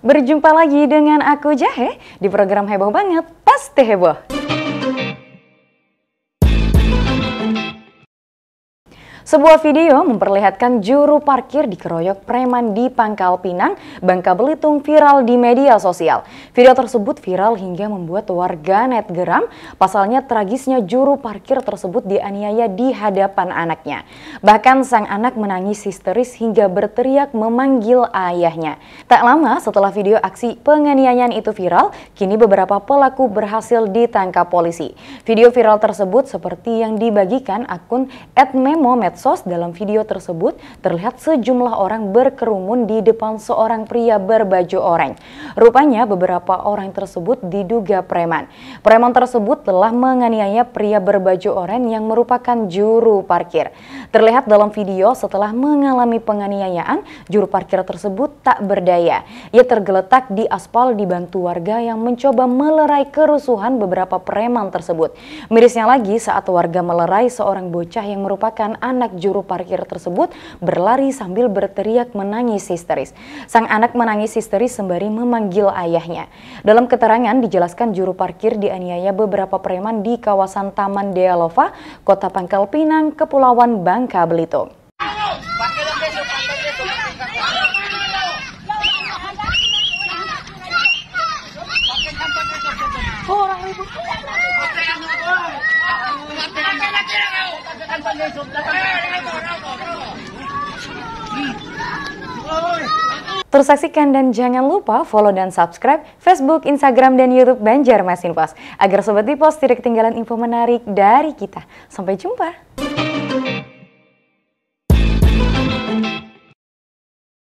Berjumpa lagi dengan aku Jahe di program Heboh Banget, pasti heboh. Sebuah video memperlihatkan juru parkir dikeroyok preman di Pangkal Pinang, Bangka Belitung viral di media sosial. Video tersebut viral hingga membuat warga net geram, pasalnya tragisnya juru parkir tersebut dianiaya di hadapan anaknya. Bahkan sang anak menangis histeris hingga berteriak memanggil ayahnya. Tak lama setelah video aksi penganiayaan itu viral, kini beberapa pelaku berhasil ditangkap polisi. Video viral tersebut seperti yang dibagikan akun @memo medsos, dalam video tersebut terlihat sejumlah orang berkerumun di depan seorang pria berbaju oranye. Rupanya beberapa orang tersebut diduga preman. Preman tersebut telah menganiaya pria berbaju oranye yang merupakan juru parkir. Terlihat dalam video setelah mengalami penganiayaan, juru parkir tersebut tak berdaya. Ia tergeletak di aspal dibantu warga yang mencoba melerai kerusuhan beberapa preman tersebut. Mirisnya lagi saat warga melerai seorang bocah yang merupakan anak juru parkir tersebut berlari sambil berteriak menangis histeris. Sang anak menangis histeris sembari memanggil memanggil ayahnya. Dalam keterangan dijelaskan juru parkir dianiaya beberapa preman di kawasan Taman Dealova, Kota Pangkal Pinang, Kepulauan Bangka Belitung. Thank you. Terus saksikan dan jangan lupa follow dan subscribe Facebook, Instagram, dan Youtube Banjarmasin Pos agar Sobat Dipos tidak ketinggalan info menarik dari kita. Sampai jumpa!